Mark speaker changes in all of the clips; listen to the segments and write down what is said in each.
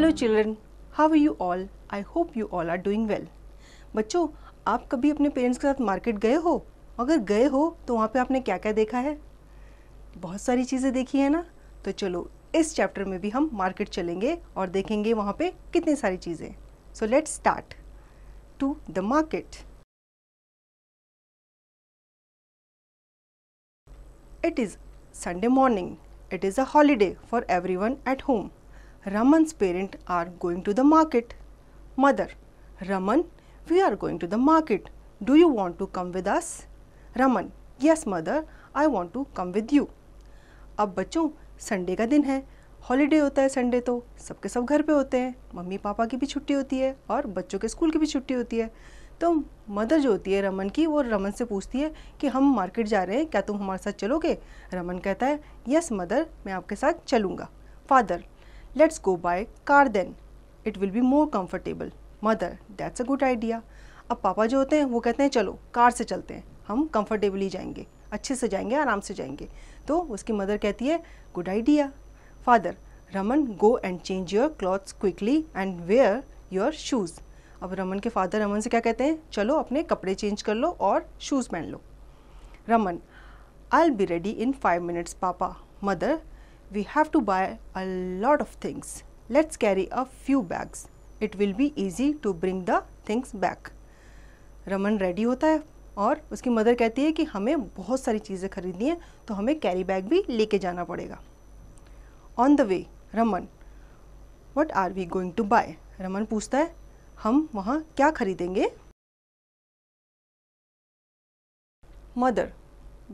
Speaker 1: Hello children how you all I hope you all are doing well बच्चों आप कभी अपने पेरेंट्स के साथ मार्केट गए हो अगर गए हो तो वहाँ पे आपने क्या क्या देखा है बहुत सारी चीज़ें देखी है ना तो चलो इस चैप्टर में भी हम मार्केट चलेंगे और देखेंगे वहाँ पे कितनी सारी चीज़ें so let start to the market is Sunday morning it is a holiday for everyone at home Raman's parents are going to the market. Mother, Raman, we are going to the market. Do you want to come with us? Raman, yes mother, I want to come with you. अब बच्चों Sunday का दिन है holiday होता है Sunday तो सबके सब घर पे होते हैं मम्मी पापा की भी छुट्टी होती है और बच्चों के स्कूल की भी छुट्टी होती है तो मदर जो होती है रमन की वो रमन से पूछती है कि हम मार्केट जा रहे हैं क्या तुम हमारे साथ चलोगे रमन कहता है यस मदर मैं आपके साथ चलूँगा father Let's go by car then. It will be more comfortable. Mother, that's a good idea. अब पापा जो होते हैं वो कहते हैं चलो कार से चलते हैं हम comfortably जाएंगे अच्छे से जाएंगे आराम से जाएंगे तो उसकी मदर कहती है good idea father Raman go and change your clothes quickly and wear your shoes अब रमन के फादर रमन से क्या कहते हैं चलो अपने कपड़े चेंज कर लो और शूज़ पहन लो Raman I'll be ready in five minutes पापा mother we have to buy a lot of things. Let's carry a few bags. It will be easy to bring the things back. Raman ready होता है और उसकी mother कहती है कि हमें बहुत सारी चीज़ें खरीदनी हैं तो हमें कैरी बैग भी लेके जाना पड़ेगा on the way Raman what are we going to buy Raman पूछता है हम वहाँ क्या खरीदेंगे mother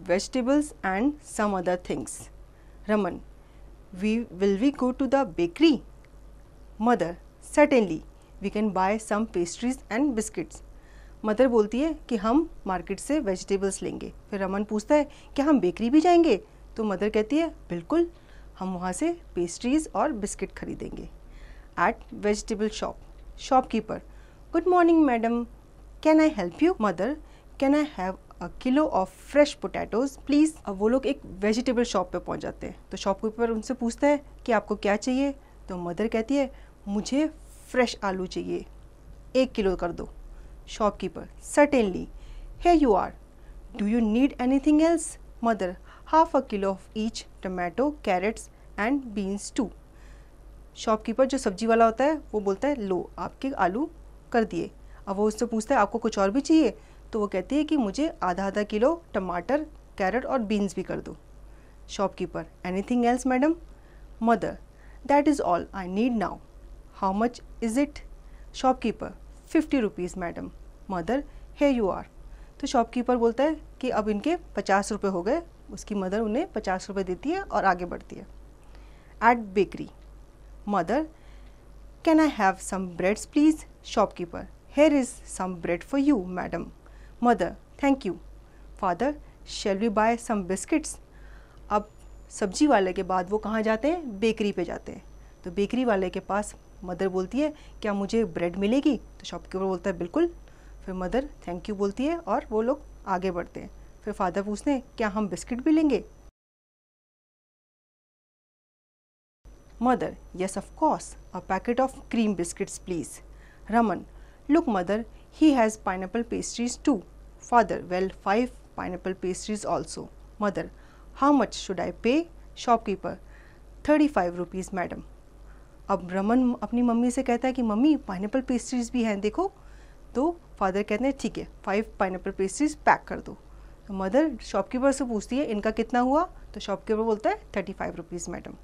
Speaker 1: vegetables and some other things Raman we will we go to the bakery mother certainly we can buy some pastries and biscuits mother बोलती है कि हम मार्केट से वेजिटेबल्स लेंगे फिर रमन पूछता है क्या हम बेकरी भी जाएंगे तो मदर कहती है बिल्कुल हम वहाँ से पेस्ट्रीज और बिस्किट खरीदेंगे at vegetable shop shopkeeper good morning madam can I help you mother can I have kilo of fresh potatoes please अब वो लोग एक वेजिटेबल शॉप पे पहुंच जाते हैं तो शॉपकीपर उनसे पूछता है कि आपको क्या चाहिए तो मदर कहती है मुझे फ्रेश आलू चाहिए एक किलो कर दो shopkeeper certainly here you are do you need anything else mother half a kilo of each tomato carrots and beans too shopkeeper जो सब्जी वाला होता है वो बोलता है लो आपके आलू कर दिए अब वो उससे पूछता है आपको कुछ और भी चाहिए तो वो कहती है कि मुझे आधा आधा किलो टमाटर कैरेट और बीन्स भी कर दो shopkeeper anything else madam mother that is all I need now how much is it shopkeeper fifty rupees madam mother here you are तो शॉपकीपर बोलता है कि अब इनके पचास रुपये हो गए उसकी मदर उन्हें पचास रुपये देती है और आगे बढ़ती है at bakery mother can I have some breads please shopkeeper here is some bread for you madam mother thank you father shall we buy some biscuits अब सब्जी वाले के बाद वो कहाँ जाते हैं बेकरी पे जाते हैं तो बेकरी वाले के पास मदर बोलती है क्या मुझे ब्रेड मिलेगी तो शॉपकीपर बोलता है बिल्कुल फिर मदर थैंक यू बोलती है और वो लोग आगे बढ़ते हैं फिर फादर पूछते हैं क्या हम बिस्किट भी लेंगे mother yes of course a packet of cream biscuits please Raman look mother He has pineapple pastries too. Father, well, five pineapple pastries also. Mother, how much should I pay? Shopkeeper, thirty five rupees madam अब रमन अपनी mummy से कहता है कि mummy pineapple pastries भी हैं देखो तो फादर कहते हैं ठीक है फाइव पाइनएपल पेस्ट्रीज पैक कर दो तो मदर शॉपकीपर से पूछती है इनका कितना हुआ तो शॉपकीपर बोलता है थर्टी फाइव रुपीज़ मैडम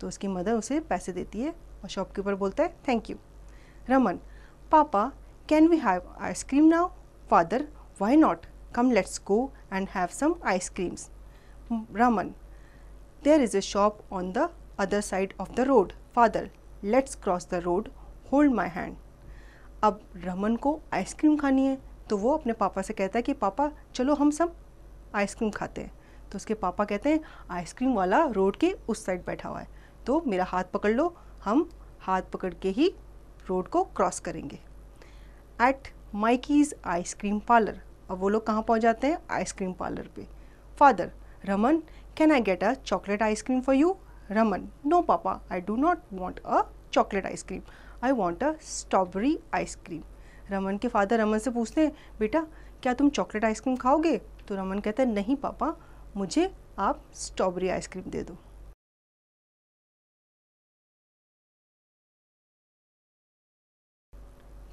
Speaker 1: तो उसकी मदर उसे पैसे देती है और शॉपकीपर बोलता है थैंक यू रमन पापा Can we have ice cream now? Father, why not? Come, let's go and have some ice creams. Brahman, there is a shop on the other side of the road. Father, let's cross the road. Hold my hand. अब रमन को ice cream खानी है तो वो अपने पापा से कहता है कि पापा चलो हम सब आइसक्रीम खाते हैं तो उसके पापा कहते हैं आइसक्रीम वाला रोड के उस साइड बैठा हुआ है तो मेरा हाथ पकड़ लो हम हाथ पकड़ के ही रोड को क्रॉस करेंगे एट माइकीज़ आइसक्रीम पार्लर अब वो लोग कहाँ पहुँच जाते हैं आइसक्रीम पार्लर पे father Raman can I get a chocolate ice cream for you Raman no पापा I do not want a chocolate ice cream I want a strawberry ice cream Raman के फादर रमन से पूछते हैं बेटा क्या तुम चॉकलेट आइसक्रीम खाओगे तो रमन कहता है नहीं पापा मुझे आप स्ट्रॉबेरी आइसक्रीम दे दो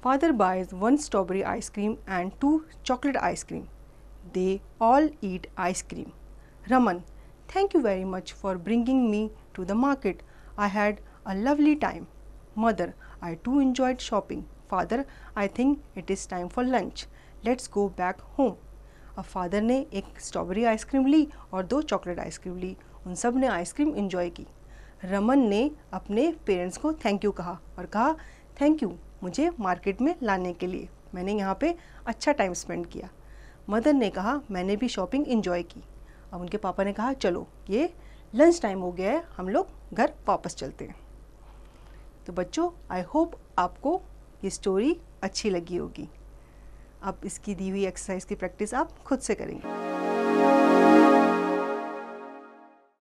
Speaker 1: Father buys one strawberry ice cream and two chocolate ice cream. They all eat ice cream. Raman, thank you very much for bringing me to the market. I had a lovely time. Mother, I too enjoyed shopping. Father, I think it is time for lunch. Let's go back home. a father ne ek strawberry ice cream li aur do chocolate ice cream li un sab ne ice cream enjoy ki raman ne apne parents ko thank you kaha aur kaha thank you मुझे market में लाने के लिए मैंने यहाँ पे अच्छा time spend किया मदर ने कहा मैंने भी शॉपिंग इन्जॉय की अब उनके पापा ने कहा चलो ये लंच टाइम हो गया है हम लोग घर वापस चलते हैं तो बच्चों आई होप आपको ये स्टोरी अच्छी लगी होगी अब इसकी दी हुई एक्सरसाइज की प्रैक्टिस आप खुद से करेंगे